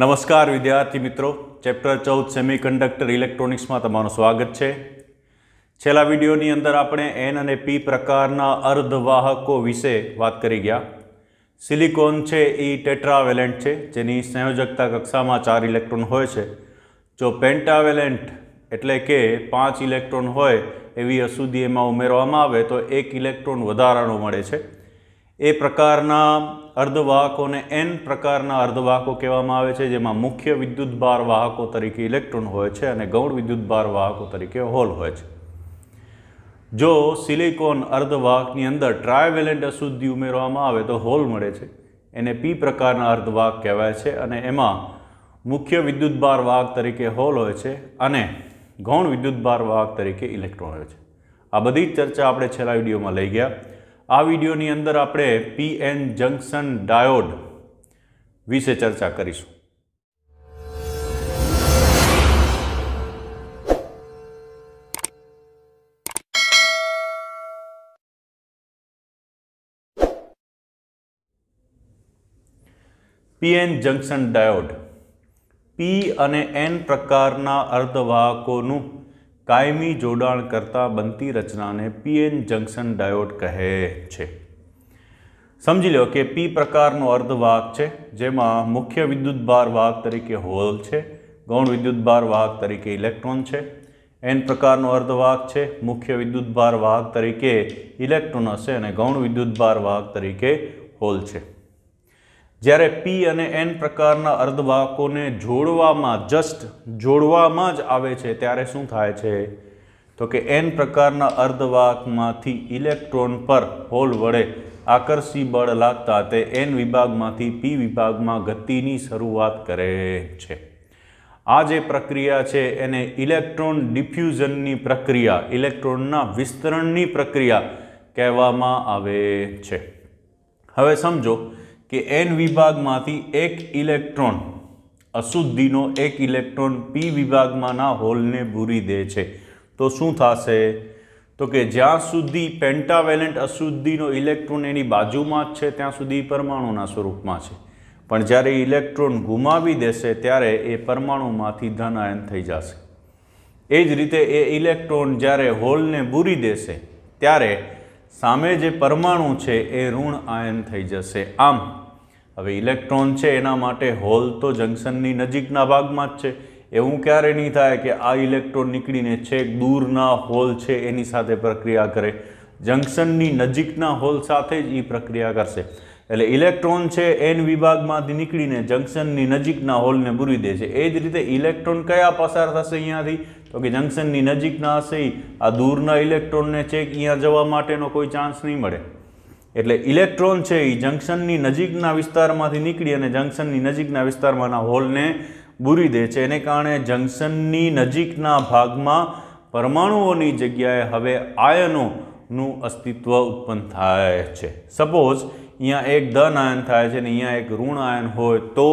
નમસ્કાર વિદ્યાર્થી મિત્રો ચેપ્ટર ચૌદ સેમી સેમિકન્ડક્ટર ઇલેક્ટ્રોનિક્સમાં તમારું સ્વાગત છે છેલ્લા વિડીયોની અંદર આપણે એન અને પી પ્રકારના અર્ધવાહકો વિશે વાત કરી ગયા સિલિકોન છે એ ટેટ્રાવેલેન્ટ છે જેની સંયોજકતા કક્ષામાં ચાર ઇલેક્ટ્રોન હોય છે જો પેન્ટાવેલેન્ટ એટલે કે પાંચ ઇલેક્ટ્રોન હોય એવી અશુદ્ધિ એમાં ઉમેરવામાં આવે તો એક ઇલેક્ટ્રોન વધારાનો મળે છે એ પ્રકારના અર્ધવાહકોને એન પ્રકારના અર્ધવાહકો કહેવામાં આવે છે જેમાં મુખ્ય વિદ્યુતભાર વાહકો તરીકે ઇલેક્ટ્રોન હોય છે અને ગૌણ વિદ્યુતભાર વાહકો તરીકે હોલ હોય છે જો સિલિકોન અર્ધવાહકની અંદર ટ્રાયવેલેન્ટ અશુદ્ધિ ઉમેરવામાં આવે તો હોલ મળે છે એને પી પ્રકારના અર્ધવાહક કહેવાય છે અને એમાં મુખ્ય વિદ્યુતભાર વાહક તરીકે હોલ હોય છે અને ગૌણ વિદ્યુતભાર વાહક તરીકે ઇલેક્ટ્રોન હોય છે આ બધી ચર્ચા આપણે છેલ્લા વિડીયોમાં લઈ ગયા આ વિડીયોની અંદર આપણે પી એન જંકશન ડાયોડ વિશે ચર્ચા કરીશું પીએન જંકશન ડાયોડ પી અને એન પ્રકારના અર્ધવાહકોનું કાયમી જોડાણ કરતા બનતી રચનાને પીએન જંકશન ડાયોડ કહે છે સમજી લો કે પી પ્રકારનો અર્ધવાહક છે જેમાં મુખ્ય વિદ્યુતભાર વાહક તરીકે હોલ છે ગૌણ વિદ્યુતભાર વાહક તરીકે ઇલેક્ટ્રોન છે એન પ્રકારનો અર્ધવાહક છે મુખ્ય વિદ્યુતભાર વાહક તરીકે ઇલેક્ટ્રોન હશે અને ગૌણ વિદ્યુતભાર વાહક તરીકે હોલ છે જ્યારે પી અને એન પ્રકારના અર્ધવાહકોને જોડવામાં જસ્ટ જોડવામાં જ આવે છે ત્યારે શું થાય છે તો કે એન પ્રકારના અર્ધવાહકમાંથી ઇલેક્ટ્રોન પર હોલ વડે આકર્ષી બળ લાગતા તે એન વિભાગમાંથી પી વિભાગમાં ગતિની શરૂઆત કરે છે આ જે પ્રક્રિયા છે એને ઇલેક્ટ્રોન ડિફ્યુઝનની પ્રક્રિયા ઇલેક્ટ્રોનના વિસ્તરણની પ્રક્રિયા કહેવામાં આવે છે હવે સમજો કે એન વિભાગમાંથી એક ઇલેક્ટ્રોન અશુદ્ધિનો એક ઇલેક્ટ્રોન પી વિભાગમાંના હોલને ભૂરી દે છે તો શું થશે તો કે જ્યાં સુધી પેન્ટાવેલેન્ટ અશુદ્ધિનો ઇલેક્ટ્રોન એની બાજુમાં જ છે ત્યાં સુધી પરમાણુના સ્વરૂપમાં છે પણ જ્યારે ઇલેક્ટ્રોન ગુમાવી દેશે ત્યારે એ પરમાણુમાંથી ધનાયન થઈ જશે એ જ રીતે એ ઇલેક્ટ્રોન જ્યારે હોલને ભૂરી દેશે ત્યારે સામે જે પરમાણુ છે એ ઋણ આયન થઈ જશે આમ હવે ઇલેક્ટ્રોન છે એના માટે હોલ તો જંકશનની નજીકના ભાગમાં જ છે એવું ક્યારે નહીં થાય કે આ ઇલેક્ટ્રોન નીકળીને છેક દૂરના હોલ છે એની સાથે પ્રક્રિયા કરે જંકશનની નજીકના હોલ સાથે જ એ પ્રક્રિયા કરશે એટલે ઇલેક્ટ્રોન છે એન વિભાગમાંથી નીકળીને જંક્શનની નજીકના હોલને પૂરી દે છે એ જ રીતે ઇલેક્ટ્રોન કયા પસાર થશે અહીંયાથી તો કે જંક્શનની નજીકના હશે આ દૂરના ઇલેક્ટ્રોનને છે અહીંયા જવા માટેનો કોઈ ચાન્સ નહીં મળે એટલે ઇલેક્ટ્રોન છે એ જંક્શનની નજીકના વિસ્તારમાંથી નીકળી અને જંક્શનની નજીકના વિસ્તારમાંના હોલને બુરી દે છે એને કારણે જંકશનની નજીકના ભાગમાં પરમાણુઓની જગ્યાએ હવે આયનોનું અસ્તિત્વ ઉત્પન્ન થાય છે સપોઝ અહીંયા એક ધન આયન થાય છે અને અહીંયા એક ઋણ આયન હોય તો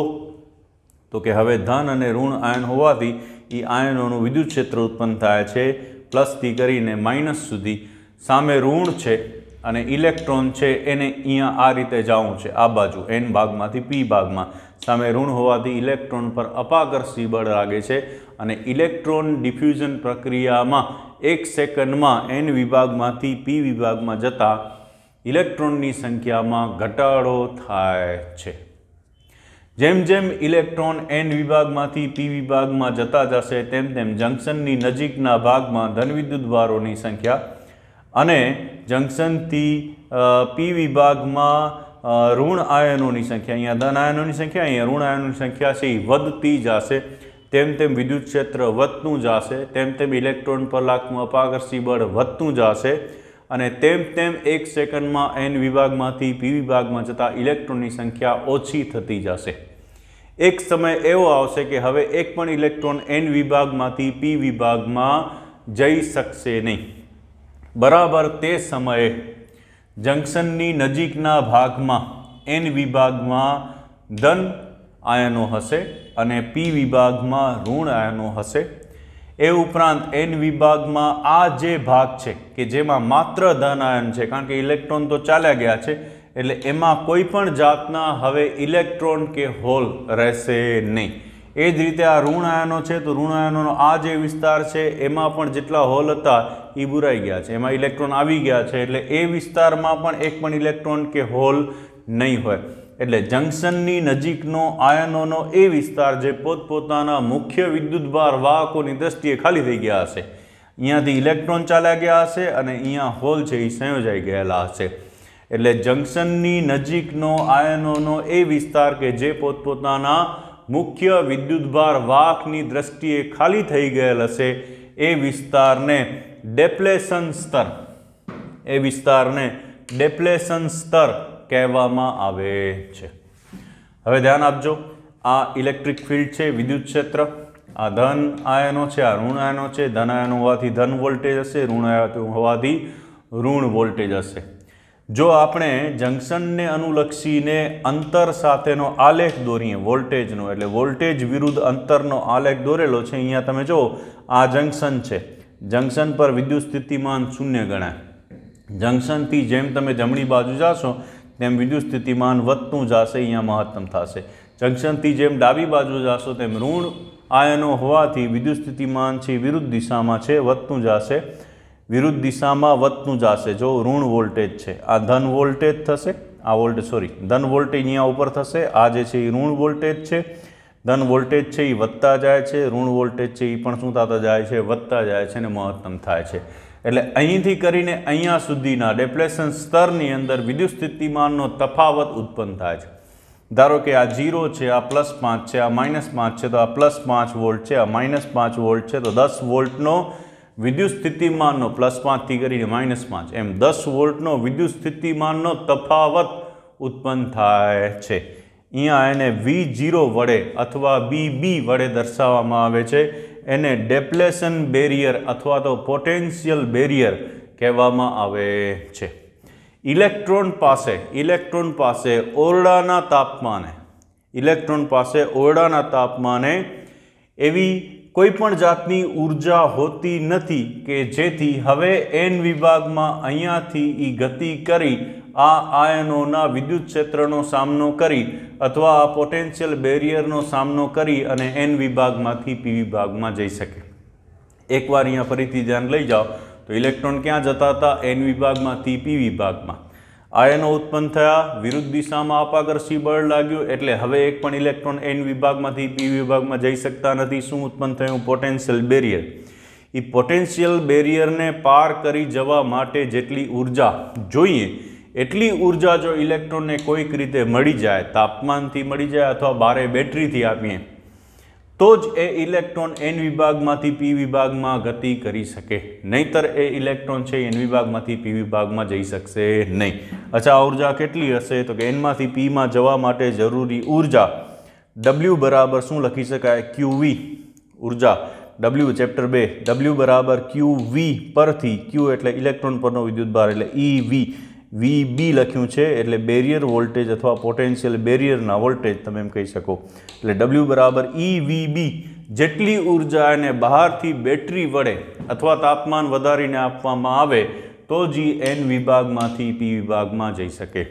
તો કે હવે ધન અને ઋણ આયન હોવાથી એ આયનોનું વિદ્યુત ક્ષેત્ર ઉત્પન્ન થાય છે પ્લસથી કરીને માઇનસ સુધી સામે ઋણ છે અને ઇલેક્ટ્રોન છે એને અહીંયા આ રીતે જવું છે આ બાજુ એન ભાગમાંથી પી ભાગમાં સામે ઋણ હોવાથી ઇલેક્ટ્રોન પર અપાકર્ષી બળ લાગે છે અને ઇલેક્ટ્રોન ડિફ્યુઝન પ્રક્રિયામાં એક સેકન્ડમાં એન વિભાગમાંથી પી વિભાગમાં જતાં ઇલેક્ટ્રોનની સંખ્યામાં ઘટાડો થાય છે જેમ જેમ ઇલેક્ટ્રોન એન વિભાગમાંથી પી વિભાગમાં જતા જશે તેમ તેમ જંકશનની નજીકના ભાગમાં ધનવિદ્યુત વારોની સંખ્યા અને જંકશનથી પી વિભાગમાં ઋણ આયનોની સંખ્યા અહીંયા ધન આયનોની સંખ્યા અહીંયા ઋણ આયનોની સંખ્યા છે એ વધતી જશે તેમ તેમ વિદ્યુત ક્ષેત્ર વધતું જશે તેમ તેમ ઇલેક્ટ્રોન પર લાગતું અપાકર્ષી બળ વધતું જશે અને તેમ તેમ એક સેકન્ડમાં એન વિભાગમાંથી પી વિભાગમાં જતા ઇલેક્ટ્રોનની સંખ્યા ઓછી થતી જશે એક સમય એવો આવશે કે હવે એક પણ ઇલેક્ટ્રોન એન વિભાગમાંથી પી વિભાગમાં જઈ શકશે નહીં બરાબર તે સમયે જંકશનની નજીકના ભાગમાં એન વિભાગમાં ધન આયનો હશે અને પી વિભાગમાં ઋણ આયનો હશે એ ઉપરાંત એન વિભાગમાં આ જે ભાગ છે કે જેમાં માત્ર ધન આયન છે કારણ કે ઇલેક્ટ્રોન તો ચાલ્યા ગયા છે એટલે એમાં કોઈ પણ જાતના હવે ઇલેક્ટ્રોન કે હોલ રહેશે નહીં એ જ રીતે આ ઋણાયનો છે તો ઋણાયનોનો આ જે વિસ્તાર છે એમાં પણ જેટલા હોલ હતા એ બુરાઈ ગયા છે એમાં ઇલેક્ટ્રોન આવી ગયા છે એટલે એ વિસ્તારમાં પણ એક પણ ઇલેક્ટ્રોન કે હોલ નહીં હોય એટલે જંકશનની નજીકનો આયનોનો એ વિસ્તાર જે પોતપોતાના મુખ્ય વિદ્યુતભાર વાહકોની દ્રષ્ટિએ ખાલી થઈ ગયા હશે અહીંયાથી ઇલેક્ટ્રોન ચાલ્યા ગયા હશે અને અહીંયા હોલ છે એ સંયોજાઈ ગયેલા હશે એટલે જંકશનની નજીકનો આયનોનો એ વિસ્તાર કે જે પોતપોતાના મુખ્ય વિદ્યુતભાર વાહકની દ્રષ્ટિએ ખાલી થઈ ગયેલ હશે એ વિસ્તારને ડેપ્લેશન સ્તર એ વિસ્તારને ડેપ્લેશન સ્તર કહેવામાં આવે છે હવે ધ્યાન આપજો આ ઇલેક્ટ્રિક ફિલ્ડ છે વિદ્યુત ક્ષેત્ર આ ધન આયનો છે આ ઋણ આયનો છે ધન આયનો હોવાથી ધન વોલ્ટેજ હશે ઋણ આયનો હોવાથી ઋણ વોલ્ટેજ હશે જો આપણે જંકશનને અનુલક્ષીને અંતર સાથેનો આલેખ દોરીએ વોલ્ટેજનો એટલે વોલ્ટેજ વિરુદ્ધ અંતરનો આલેખ દોરેલો છે અહીંયા તમે જો આ જંકશન છે જંકશન પર વિદ્યુત સ્થિતિમાન શૂન્ય ગણાય જંકશનથી જેમ તમે જમણી બાજુ જાશો તેમ વિદ્યુત સ્થિતિમાન વધતું જશે અહીંયા મહત્તમ થશે જંકશનથી જેમ ડાબી બાજુ જશો તેમ ઋણ આયનો હોવાથી વિદ્યુત સ્થિતિમાન છે વિરુદ્ધ દિશામાં છે વધતું જશે વિરુદ્ધ દિશામાં વધતું જશે જો ઋણ વોલ્ટેજ છે આ ધન વોલ્ટેજ થશે આ વોલ્ટેજ સોરી ધન વોલ્ટેજ અહીંયા ઉપર થશે આ જે છે એ ઋણ વોલ્ટેજ છે ધન વોલ્ટેજ છે એ વધતા જાય છે ઋણ વોલ્ટેજ છે એ પણ શું થતા જાય છે વધતા જાય છે અને મહત્તમ થાય છે એટલે અહીંથી કરીને અહીંયા સુધીના ડેપ્લેશન સ્તરની અંદર વિદ્યુત સ્થિતિમાનનો તફાવત ઉત્પન્ન થાય છે ધારો કે આ ઝીરો છે આ પ્લસ પાંચ છે આ માઇનસ પાંચ છે તો આ પ્લસ પાંચ વોલ્ટ છે આ માઇનસ પાંચ વોલ્ટ છે તો દસ વોલ્ટનો વિદ્યુત સ્થિતિમાનનો પ્લસ પાંચથી કરીને માઇનસ પાંચ એમ દસ વોલ્ટનો વિદ્યુત સ્થિતિમાનનો તફાવત ઉત્પન્ન થાય છે અહીંયા એને વી ઝીરો વડે અથવા બી બી વડે દર્શાવવામાં આવે છે એને ડેપ્લેશન બેરિયર અથવા તો પોટેન્શિયલ બેરિયર કહેવામાં આવે છે ઇલેક્ટ્રોન પાસે ઇલેક્ટ્રોન પાસે ઓરડાના તાપમાને ઇલેક્ટ્રોન પાસે ઓરડાના તાપમાને એવી કોઈપણ જાતની ઉર્જા હોતી નથી કે જેથી હવે એન વિભાગમાં અહીંયાથી એ ગતિ કરી આ આયનોના વિદ્યુત ક્ષેત્રનો સામનો કરી અથવા આ પોટેન્શિયલ બેરિયરનો સામનો કરી અને એન વિભાગમાંથી પી વિભાગમાં જઈ શકે એકવાર અહીંયા ફરીથી ધ્યાન લઈ જાઓ તો ઇલેક્ટ્રોન ક્યાં જતા હતા એન વિભાગમાંથી પી વિભાગમાં આયનો ઉત્પન્ન થયા વિરુદ્ધ દિશામાં અપાકર્ષી બળ લાગ્યું એટલે હવે એક પણ ઇલેક્ટ્રોન એન વિભાગમાંથી પી વિભાગમાં જઈ શકતા નથી શું ઉત્પન્ન થયું પોટેન્શિયલ બેરિયર એ પોટેન્શિયલ બેરિયરને પાર કરી જવા માટે જેટલી ઉર્જા જોઈએ એટલી ઊર્જા જો ઇલેક્ટ્રોનને કોઈક રીતે મળી જાય તાપમાનથી મળી જાય અથવા બારે બેટરીથી આપીએ તો જ એ ઇલેક્ટ્રોન એન વિભાગમાંથી પી વિભાગમાં ગતિ કરી શકે નહીંતર એ ઇલેક્ટ્રોન છે એન વિભાગમાંથી પી વિભાગમાં જઈ શકશે નહીં અચ્છા ઊર્જા કેટલી હશે તો કે એનમાંથી પીમાં જવા માટે જરૂરી ઊર્જા ડબલ્યુ બરાબર શું લખી શકાય ક્યુવી ઉર્જા ડબલ્યુ ચેપ્ટર બે ડબલ્યુ બરાબર ક્યુ વી પરથી ક્યુ એટલે ઇલેક્ટ્રોન પરનો વિદ્યુતભાર એટલે ઈ e વી વીબી લખ્યું છે એટલે બેરિયર વોલ્ટેજ અથવા પોટેન્શિયલ બેરિયરના વોલ્ટેજ તમે એમ કહી શકો એટલે ડબલ્યુ બરાબર ઈ e, ઈવીબી જેટલી ઉર્જા એને બહારથી બેટરી વડે અથવા તાપમાન વધારીને આપવામાં આવે તો જી એન વિભાગમાંથી પી વિભાગમાં જઈ શકે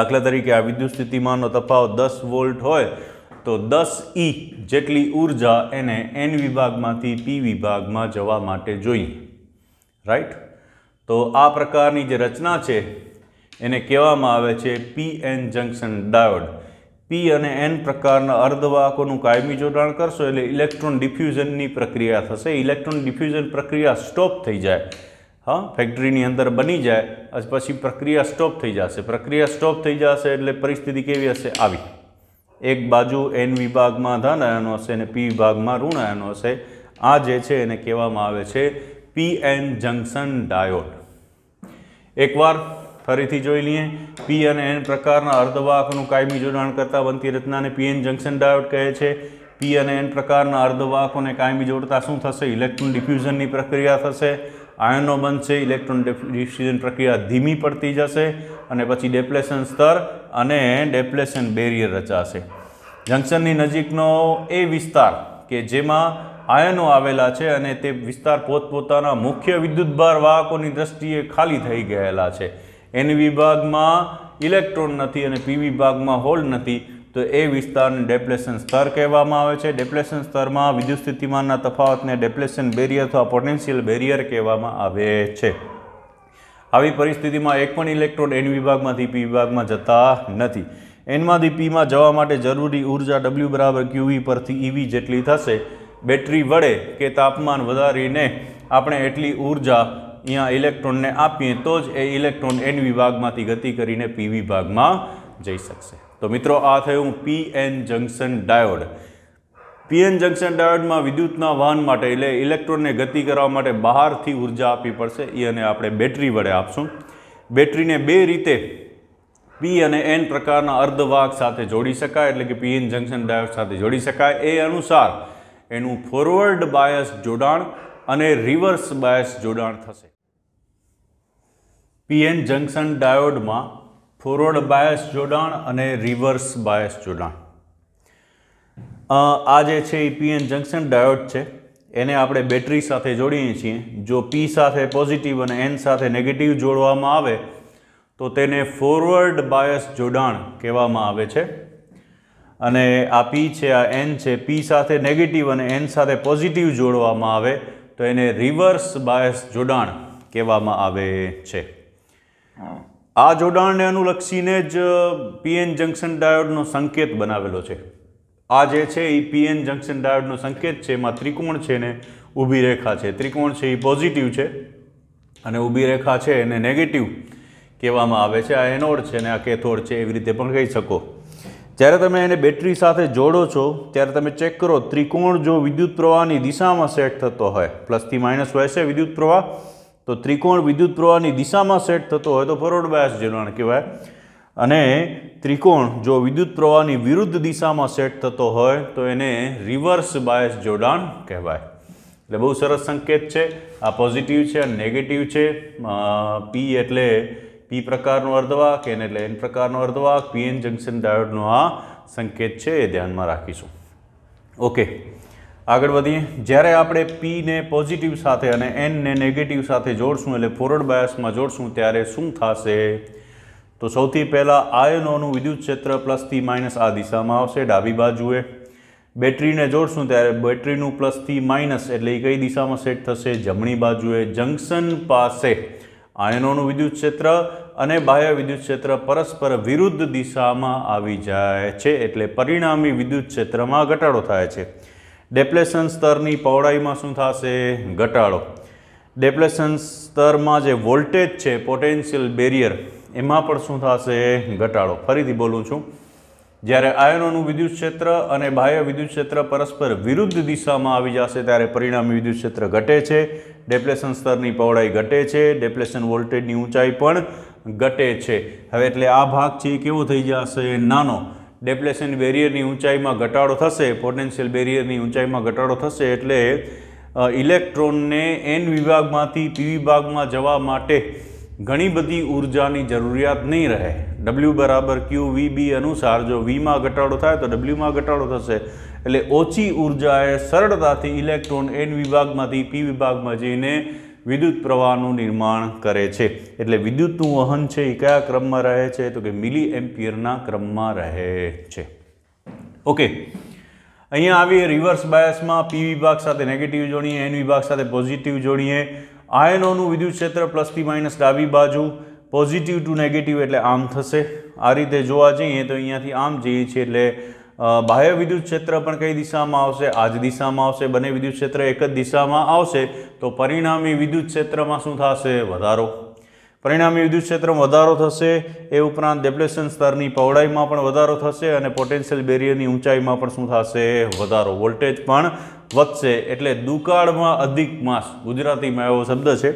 દાખલા તરીકે આ વિદ્યુત સ્થિતિમાનનો તફાવત દસ વોલ્ટ હોય તો દસ ઈ e જેટલી ઉર્જા એને એન વિભાગમાંથી પી વિભાગમાં જવા માટે જોઈએ રાઈટ તો આ પ્રકારની જે રચના છે એને કહેવામાં આવે છે P N junction diode P અને એન પ્રકારના અર્ધવાહકોનું કાયમી જોડાણ કરશો એટલે ઇલેક્ટ્રોન ડિફ્યુઝનની પ્રક્રિયા થશે ઇલેક્ટ્રોન ડિફ્યુઝન પ્રક્રિયા સ્ટોપ થઈ જાય હા ફેક્ટરીની અંદર બની જાય પછી પ્રક્રિયા સ્ટોપ થઈ જશે પ્રક્રિયા સ્ટોપ થઈ જશે એટલે પરિસ્થિતિ કેવી હશે આવી એક બાજુ એન વિભાગમાં ધન આયનો હશે અને પી વિભાગમાં ઋણ આયનો હશે આ જે છે એને કહેવામાં આવે છે પી એન જંકશન ડાયોડ એકવાર ફરીથી જોઈ લઈએ પી અને એન પ્રકારના અર્ધવાહકનું કાયમી જોડાણ કરતા બનતી રચનાને પીએન જંકશન ડાયોડ કહે છે પી અને એન પ્રકારના અર્ધવાહકોને કાયમી જોડતા શું થશે ઇલેક્ટ્રોન ડિફ્યુઝનની પ્રક્રિયા થશે આયનો બનશે ઇલેક્ટ્રોન ડિફ્યુઝન પ્રક્રિયા ધીમી પડતી જશે અને પછી ડેપ્લેશન સ્તર અને ડેપ્લેશન બેરિયર રચાશે જંકશનની નજીકનો એ વિસ્તાર કે જેમાં આયનો આવેલા છે અને તે વિસ્તાર પોતપોતાના મુખ્ય વિદ્યુતભાર વાહકોની દ્રષ્ટિએ ખાલી થઈ ગયેલા છે એન વિભાગમાં ઇલેક્ટ્રોન નથી અને પી વિભાગમાં હોલ નથી તો એ વિસ્તારને ડેપ્લેશન સ્તર કહેવામાં આવે છે ડેપ્લેશન સ્તરમાં વિદ્યુત સ્થિતિમાનના તફાવતને ડેપ્લેશન બેરિયર અથવા પોટેન્શિયલ બેરિયર કહેવામાં આવે છે આવી પરિસ્થિતિમાં એક પણ ઇલેક્ટ્રોન એન વિભાગમાંથી પી વિભાગમાં જતા નથી એનમાંથી પીમાં જવા માટે જરૂરી ઉર્જા ડબલ્યુ બરાબર ક્યુવી પરથી ઈવી e જેટલી થશે બેટરી વડે કે તાપમાન વધારીને આપણે એટલી ઉર્જા અહીંયા ઇલેક્ટ્રોનને આપીએ તો જ એ ઇલેક્ટ્રોન એન વિભાગમાંથી ગતિ કરીને પી વિભાગમાં જઈ શકશે તો મિત્રો આ થયું P N junction diode PN junction ડાયોડમાં વિદ્યુતના વાહન માટે એટલે ઇલેક્ટ્રોનને ગતિ કરવા માટે બહારથી ઉર્જા આપવી પડશે એ અને આપણે બેટરી વડે આપશું બેટરીને બે રીતે પી અને એન પ્રકારના અર્ધવાહક સાથે જોડી શકાય એટલે કે પીએન જંકશન ડાયોડ સાથે જોડી શકાય એ અનુસાર એનું ફોરવર્ડ બાયસ જોડાણ અને રિવર્સ બાયસ જોડાણ થશે પીએન જંકશન ડાયોડમાં ફોરવર્ડ બાયસ જોડાણ અને રિવર્સ બાયસ જોડાણ આ જે છે એ પીએન જંકશન ડાયોડ છે એને આપણે બેટરી સાથે જોડીએ છીએ જો પી સાથે પોઝિટિવ અને એન સાથે નેગેટિવ જોડવામાં આવે તો તેને ફોરવર્ડ બાયસ જોડાણ કહેવામાં આવે છે અને આ પી છે આ એન છે પી સાથે નેગેટિવ અને એન સાથે પોઝિટિવ જોડવામાં આવે તો એને રિવર્સ બાયસ જોડાણ કહેવામાં આવે છે આ જોડાણને અનુલક્ષીને જ પીએન જંકશન ડાયોડનો સંકેત બનાવેલો છે આ જે છે એ પીએન જંકશન ડાયોડનો સંકેત છે એમાં ત્રિકોણ છે ને ઊભી રેખા છે ત્રિકોણ છે એ પોઝિટિવ છે અને ઊભી રેખા છે એને નેગેટિવ કહેવામાં આવે છે આ એનોડ છે ને આ કેથોડ છે એવી રીતે પણ કહી શકો જ્યારે તમે એને બેટરી સાથે જોડો છો ત્યારે તમે ચેક કરો ત્રિકોણ જો વિદ્યુત પ્રવાહની દિશામાં સેટ થતો હોય પ્લસથી માઇનસ વહેશે વિદ્યુત પ્રવાહ તો ત્રિકોણ વિદ્યુત પ્રવાહની દિશામાં સેટ થતો હોય તો ફોરવર્ડ બાયસ જોડાણ કહેવાય અને ત્રિકોણ જો વિદ્યુત પ્રવાહની વિરુદ્ધ દિશામાં સેટ થતો હોય તો એને રિવર્સ બાયસ જોડાણ કહેવાય એટલે બહુ સરસ સંકેત છે આ પોઝિટિવ છે અને નેગેટિવ છે પી એટલે પી પ્રકારનો અર્ધવાહક એન એટલે એન પ્રકારનો અર્ધવાહક પીએન જંકશન ડાયોડનો આ સંકેત છે એ ધ્યાનમાં રાખીશું ઓકે આગળ વધીએ જ્યારે આપણે પીને પોઝિટિવ સાથે અને એનને નેગેટિવ સાથે જોડશું એટલે ફોરવર્ડ બાયસમાં જોડશું ત્યારે શું થશે તો સૌથી પહેલાં આયનોનું વિદ્યુત ક્ષેત્ર પ્લસથી માઇનસ આ દિશામાં આવશે ડાબી બાજુએ બેટરીને જોડશું ત્યારે બેટરીનું પ્લસથી માઇનસ એટલે એ કઈ દિશામાં સેટ થશે જમણી બાજુએ જંકશન પાસે આયનોનું વિદ્યુત ક્ષેત્ર અને બાહ્ય વિદ્યુત ક્ષેત્ર પરસ્પર વિરુદ્ધ દિશામાં આવી જાય છે એટલે પરિણામી વિદ્યુત ક્ષેત્રમાં ઘટાડો થાય છે ડેપ્લેશન સ્તરની પહોળાઈમાં શું થશે ઘટાડો ડેપ્લેશન સ્તરમાં જે વોલ્ટેજ છે પોટેન્શિયલ બેરિયર એમાં પણ શું થશે ઘટાડો ફરીથી બોલું છું જ્યારે આયનોનું વિદ્યુત ક્ષેત્ર અને બાહ્ય વિદ્યુત ક્ષેત્ર પરસ્પર વિરુદ્ધ દિશામાં આવી જશે ત્યારે પરિણામી વિદ્યુત ક્ષેત્ર ઘટે છે ડેપ્લેશન સ્તરની પહોળાઈ ઘટે છે ડેપ્લેશન વોલ્ટેજની ઊંચાઈ પણ ઘટે છે હવે એટલે આ ભાગ છે કેવો થઈ જશે નાનો ડેપ્લેશન બેરિયરની ઊંચાઈમાં ઘટાડો થશે પોટેન્શિયલ બેરિયરની ઊંચાઈમાં ઘટાડો થશે એટલે ઇલેક્ટ્રોનને એન વિભાગમાંથી પી વિભાગમાં જવા માટે ઘણી બધી ઉર્જાની જરૂરિયાત નહીં રહે ડબલ્યુ બરાબર ક્યુ વી બી અનુસાર જો વીમાં ઘટાડો થાય તો ડબલ્યુમાં ઘટાડો થશે એટલે ઓછી ઉર્જાએ સરળતાથી ઇલેક્ટ્રોન એન વિભાગમાંથી પી વિભાગમાં જઈને વિદ્યુત પ્રવાહનું નિર્માણ કરે છે એટલે વિદ્યુતનું વહન છે એ કયા ક્રમમાં રહે છે તો કે મિલી એમ્પિયરના ક્રમમાં રહે છે ઓકે અહીંયા આવીએ રિવર્સ બાયસમાં પી વિભાગ સાથે નેગેટિવ જોડીએ એન વિભાગ સાથે પોઝિટિવ જોડીએ આયનોનું વિદ્યુત ક્ષેત્ર પ્લસથી માઇનસ ડાબી બાજુ પોઝિટિવ ટુ નેગેટિવ એટલે આમ થશે આ રીતે જોવા જઈએ તો અહીંયાથી આમ જઈએ છીએ એટલે બાહ્ય વિદ્યુત ક્ષેત્ર પણ કઈ દિશામાં આવશે આ જ દિશામાં આવશે બંને વિદ્યુત ક્ષેત્ર એક જ દિશામાં આવશે તો પરિણામી વિદ્યુત ક્ષેત્રમાં શું થશે વધારો પરિણામે વિદ્યુત ક્ષેત્રમાં વધારો થશે એ ઉપરાંત ડેપ્લેશન સ્તરની પહોળાઈમાં પણ વધારો થશે અને પોટેન્શિયલ બેરિયરની ઊંચાઈમાં પણ શું થશે વધારો વોલ્ટેજ પણ વધશે એટલે દુકાળમાં અધિક માસ ગુજરાતીમાં એવો શબ્દ છે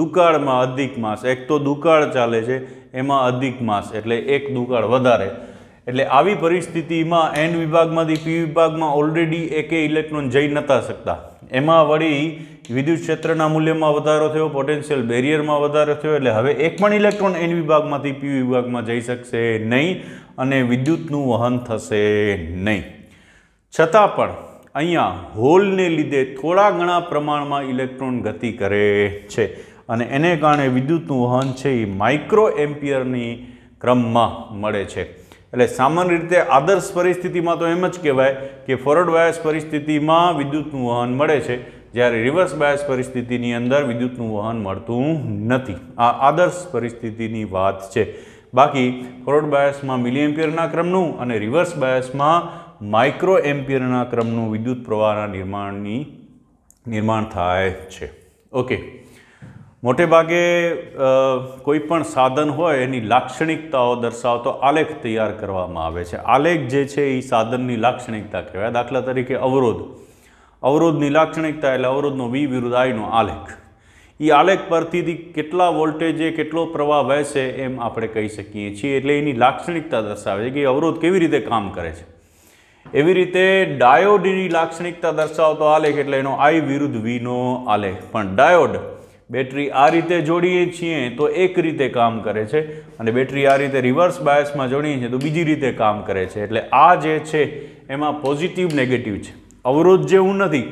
દુકાળમાં અધિક માસ એક તો દુકાળ ચાલે છે એમાં અધિક માસ એટલે એક દુકાળ વધારે એટલે આવી પરિસ્થિતિમાં એન વિભાગમાંથી પી વિભાગમાં ઓલરેડી એકે ઇલેક્ટ્રોન જઈ નહોતા શકતા એમાં વળી વિદ્યુત ક્ષેત્રના મૂલ્યમાં વધારો થયો પોટેન્શિયલ બેરિયરમાં વધારો થયો એટલે હવે એક પણ ઇલેક્ટ્રોન એન વિભાગમાંથી પી વિભાગમાં જઈ શકશે નહીં અને વિદ્યુતનું વહન થશે નહીં છતાં પણ અહીંયા હોલને લીધે થોડા ઘણા પ્રમાણમાં ઇલેક્ટ્રોન ગતિ કરે છે અને એને કારણે વિદ્યુતનું વહન છે એ માઇક્રો એમ્પિયરની ક્રમમાં મળે છે એટલે સામાન્ય રીતે આદર્શ પરિસ્થિતિમાં તો એમ જ કહેવાય કે ફોરવર્ડ બાયસ પરિસ્થિતિમાં વિદ્યુતનું વહન મળે છે જ્યારે રિવર્સ બાયસ પરિસ્થિતિની અંદર વિદ્યુતનું વહન મળતું નથી આ આદર્શ પરિસ્થિતિની વાત છે બાકી ફોરવર્ડ બાયસમાં મિલી એમ્પિયરના ક્રમનું અને રિવર્સ બાયસમાં માઇક્રો એમ્પિયરના ક્રમનું વિદ્યુત પ્રવાહના નિર્માણની નિર્માણ થાય છે ઓકે મોટે ભાગે કોઈ પણ સાધન હોય એની લાક્ષણિકતાઓ દર્શાવતો આલેખ તૈયાર કરવામાં આવે છે આલેખ જે છે એ સાધનની લાક્ષણિકતા કહેવાય દાખલા તરીકે અવરોધ અવરોધની લાક્ષણિકતા એટલે અવરોધનો વી વિરુદ્ધ આઈનો આલેખ એ આલેખ પરથી કેટલા વોલ્ટેજે કેટલો પ્રવાહ વહેશે એમ આપણે કહી શકીએ છીએ એટલે એની લાક્ષણિકતા દર્શાવે છે કે અવરોધ કેવી રીતે કામ કરે છે એવી રીતે ડાયોડની લાક્ષણિકતા દર્શાવતો આલેખ એટલે એનો આઈ વિરુદ્ધ વીનો આલેખ પણ ડાયોડ બેટરી આ રીતે જોડીએ છીએ તો એક રીતે કામ કરે છે અને બેટરી આ રીતે રિવર્સ બાયસમાં જોડીએ છીએ તો બીજી રીતે કામ કરે છે એટલે આ જે છે એમાં પોઝિટિવ નેગેટિવ છે અવરોધ જેવું નથી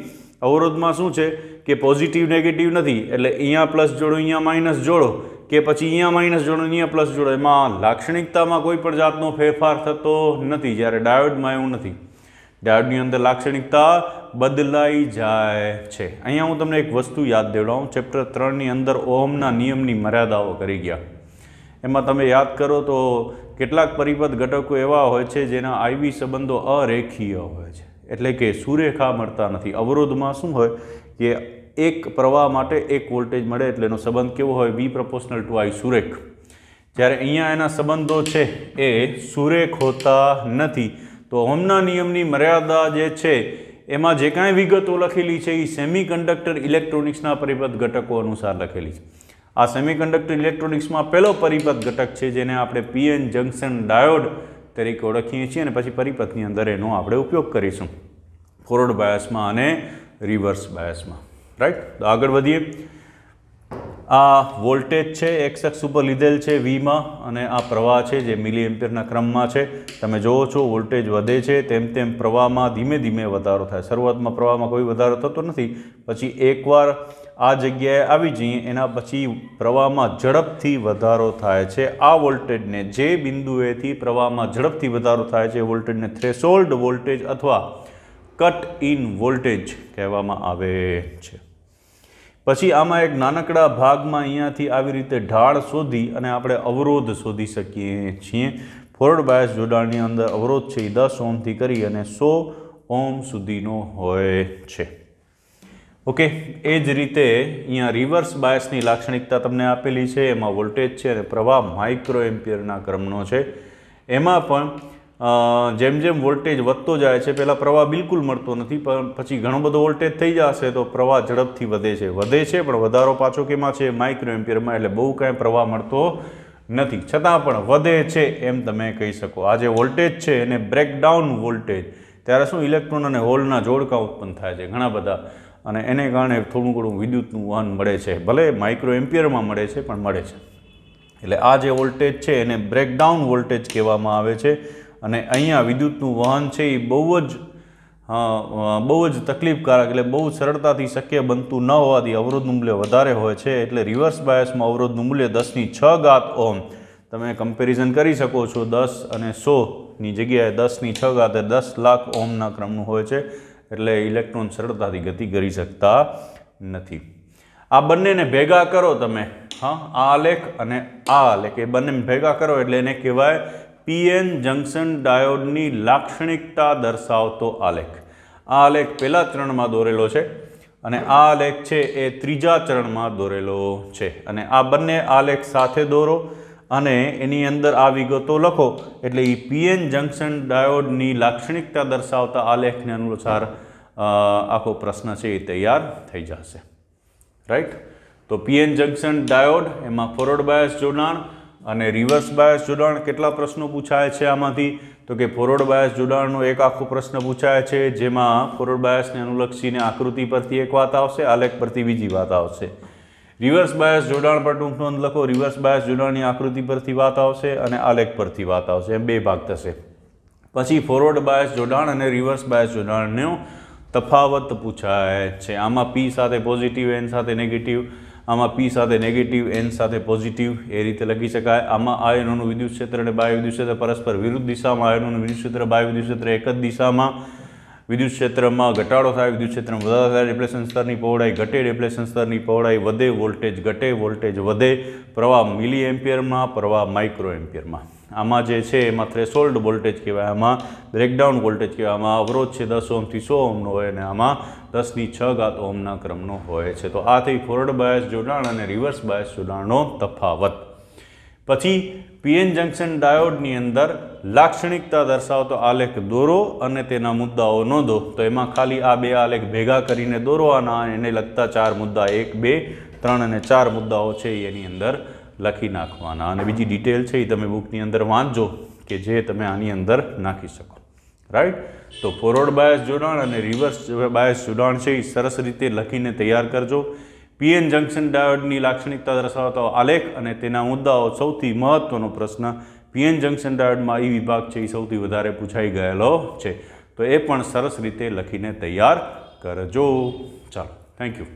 અવરોધમાં શું છે કે પોઝિટિવ નેગેટિવ નથી એટલે અહીંયા પ્લસ જોડો અહીંયા માઇનસ જોડો કે પછી અહીંયા માઇનસ જોડો અહીંયા પ્લસ જોડો એમાં લાક્ષણિકતામાં કોઈ પણ જાતનો ફેરફાર થતો નથી જ્યારે ડાયોડમાં એવું નથી ડાયોડની અંદર લાક્ષણિકતા બદલાઈ જાય છે અહીંયા હું તમને એક વસ્તુ યાદ દેવડાવું ચેપ્ટર ત્રણની અંદર ઓહમના નિયમની મર્યાદાઓ કરી ગયા એમાં તમે યાદ કરો તો કેટલાક પરિપથ ઘટકો એવા હોય છે જેના આઈવી સંબંધો અરેખીય હોય છે એટલે કે સુરેખા મળતા નથી અવરોધમાં શું હોય કે એક પ્રવાહ માટે એક વોલ્ટેજ મળે એટલે એનો સંબંધ કેવો હોય વી પ્રપોર્શનલ ટુ આઈ સુરેખ જ્યારે અહીંયા એના સંબંધો છે એ સુરેખ હોતા નથી તો ઓમના નિયમની મર્યાદા જે છે એમાં જે કાંઈ વિગતો લખેલી છે એ સેમિકન્ડક્ટર ઇલેક્ટ્રોનિક્સના પરિપથ ઘટકો અનુસાર લખેલી છે આ સેમિકન્ડક્ટર ઇલેક્ટ્રોનિક્સમાં પહેલો પરિપથ ઘટક છે જેને આપણે પીએન જંકશન ડાયોડ તરીકે ઓળખીએ છીએ અને પછી પરિપથની અંદર એનો આપણે ઉપયોગ કરીશું ફોરવર્ડ બાયસમાં અને રિવર્સ બાયસમાં રાઈટ તો આગળ વધીએ આ વોલ્ટેજ છે એક્સ એક્સ ઉપર લીધેલ છે વીમાં અને આ પ્રવાહ છે જે મિલી એમ્પિયરના ક્રમમાં છે તમે જુઓ છો વોલ્ટેજ વધે છે તેમ તેમ પ્રવાહમાં ધીમે ધીમે વધારો થાય શરૂઆતમાં પ્રવાહમાં કોઈ વધારો થતો નથી પછી એકવાર આ જગ્યાએ આવી જઈએ એના પછી પ્રવાહમાં ઝડપથી વધારો થાય છે આ વોલ્ટેજને જે બિંદુએથી પ્રવાહમાં ઝડપથી વધારો થાય છે વોલ્ટેજને થ્રેશોલ્ડ વોલ્ટેજ અથવા કટ ઇન વોલ્ટેજ કહેવામાં આવે છે પછી આમાં એક નાનકડા ભાગમાં અહીંયાથી આવી રીતે ઢાળ શોધી અને આપણે અવરોધ શોધી શકીએ છીએ ફોરવર્ડ બાયસ જોડાણની અંદર અવરોધ છે એ દસ ઓમથી કરી અને સો ઓમ સુધીનો હોય છે ઓકે એ જ રીતે અહીંયા રિવર્સ બાયસની લાક્ષણિકતા તમને આપેલી છે એમાં વોલ્ટેજ છે અને પ્રવાહ માઇક્રો એમ્પિયરના ક્રમનો છે એમાં પણ જેમ જેમ વોલ્ટેજ વધતો જાય છે પહેલાં પ્રવાહ બિલકુલ મળતો નથી પણ પછી ઘણો બધો વોલ્ટેજ થઈ જશે તો પ્રવાહ ઝડપથી વધે છે વધે છે પણ વધારો પાછો કેમાં છે માઇક્રો એમ્પિયરમાં એટલે બહુ કાંઈ પ્રવાહ મળતો નથી છતાં પણ વધે છે એમ તમે કહી શકો આ જે વોલ્ટેજ છે એને બ્રેકડાઉન વોલ્ટેજ ત્યારે શું ઇલેક્ટ્રોન અને હોલના જોડકા ઉત્પન્ન થાય છે ઘણા બધા અને એને કારણે થોડું ઘણું વિદ્યુતનું વહન મળે છે ભલે માઇક્રો એમ્પિયરમાં મળે છે પણ મળે છે એટલે આ જે વોલ્ટેજ છે એને બ્રેકડાઉન વોલ્ટેજ કહેવામાં આવે છે અને અહીંયા વિદ્યુતનું વહન છે એ બહુ જ બહુ જ તકલીફકારક એટલે બહુ સરળતાથી શક્ય બનતું ન હોવાથી અવરોધનું મૂલ્ય વધારે હોય છે એટલે રિવર્સ બાયસમાં અવરોધનું મૂલ્ય દસની છ ગાત ઓમ તમે કમ્પેરિઝન કરી શકો છો દસ અને સોની જગ્યાએ દસની છ ગાતે દસ લાખ ઓમના ક્રમનું હોય છે એટલે ઇલેક્ટ્રોન સરળતાથી ગતિ કરી શકતા નથી આ બંનેને ભેગા કરો તમે હા આ આલેખ અને આ આલેખ એ બંને ભેગા કરો એટલે એને કહેવાય પીએન જંકશન ડાયોડની લાક્ષણિકતા દર્શાવતો આલેખ આ આલેખ પહેલા ચરણમાં દોરેલો છે અને આ આલેખ છે એ ત્રીજા ચરણમાં દોરેલો છે અને આ બંને આલેખ સાથે દોરો અને એની અંદર આ વિગતો લખો એટલે એ પીએન જંકશન ડાયોડની લાક્ષણિકતા દર્શાવતા આલેખને અનુસાર આખો પ્રશ્ન છે એ તૈયાર થઈ જશે રાઈટ તો પીએન જંકશન ડાયોડ એમાં ફોરવર્ડ બાયસ જોડાણ અને રિવર્સ બાયસ જોડાણ કેટલા પ્રશ્નો પૂછાય છે આમાંથી તો કે ફોરવર્ડ બાયસ જોડાણનો એક આખો પ્રશ્ન પૂછાય છે જેમાં ફોરવર્ડ બાયસને અનુલક્ષીને આકૃતિ પરથી એક વાત આવશે આલેખ પરથી બીજી વાત આવશે રિવર્સ બાયસ જોડાણ પર ટૂંક નોંધ લખો રિવર્સ બાયસ જોડાણની આકૃતિ પરથી વાત આવશે અને આલેખ પરથી વાત આવશે એમ બે ભાગ થશે પછી ફોરવર્ડ બાયસ જોડાણ અને રિવર્સ બાયસ જોડાણનો તફાવત પૂછાય છે આમાં પી સાથે પોઝિટિવ એન સાથે નેગેટિવ આમાં પી સાથે નેગેટિવ એન સાથે પોઝિટિવ એ રીતે લખી શકાય આમાં આયનોનું વિદ્યુત ક્ષેત્ર અને બાયો વિદ્યુત ક્ષેત્ર પરસ્પર વિરુદ્ધ દિશામાં આયનોનું વિદ્યુત ક્ષેત્ર બાયો વિદ્યુત ક્ષેત્ર એક જ દિશામાં વિદ્યુત ક્ષેત્રમાં ઘટાડો થાય વિદ્યુત ક્ષેત્રમાં વધારો થાય ડિપ્લેશન સ્તરની પહોળાઈ ઘટે ડિપ્લેશન સ્તરની પહોળાઈ વધે વોલ્ટેજ ઘટે વોલ્ટેજ વધે પ્રવાહ મિલી એમ્પિયરમાં પ્રવાહ માઇક્રો એમ્પિયરમાં આમાં જે છે એમાં થ્રેશોલ્ડ વોલ્ટેજ કહેવાય આમાં બ્રેકડાઉન વોલ્ટેજ કહેવાય આમાં અવરોધ છે દસ ઓમથી સો ઓમનો હોય અને આમાં દસની છ ગાત ઓમના ક્રમનો હોય છે તો આ થઈ ફોરવર્ડ બાયસ જોડાણ અને રિવર્સ બાયસ જોડાણનો તફાવત પછી પીએન જંકશન ડાયોડની અંદર લાક્ષણિકતા દર્શાવતો આલેખ દોરો અને તેના મુદ્દાઓ નોંધો તો એમાં ખાલી આ બે આલેખ ભેગા કરીને દોરવાના એને લગતા ચાર મુદ્દા એક બે ત્રણ અને ચાર મુદ્દાઓ છે એની અંદર લખી નાખવાના અને બીજી ડિટેલ છે એ તમે બુકની અંદર વાંચજો કે જે તમે આની અંદર નાખી શકો રાઈટ તો ફોરવર્ડ બાયસ જોડાણ અને રિવર્સ બાયસ જોડાણ છે એ સરસ રીતે લખીને તૈયાર કરજો પીએન જંકશન ડાયોડની લાક્ષણિકતા દર્શાવતો આલેખ અને તેના મુદ્દાઓ સૌથી મહત્વનો પ્રશ્ન પીએન જંકશન ડાયોડમાં એ વિભાગ છે એ સૌથી વધારે પૂછાઈ ગયેલો છે તો એ પણ સરસ રીતે લખીને તૈયાર કરજો ચાલો થેન્ક યુ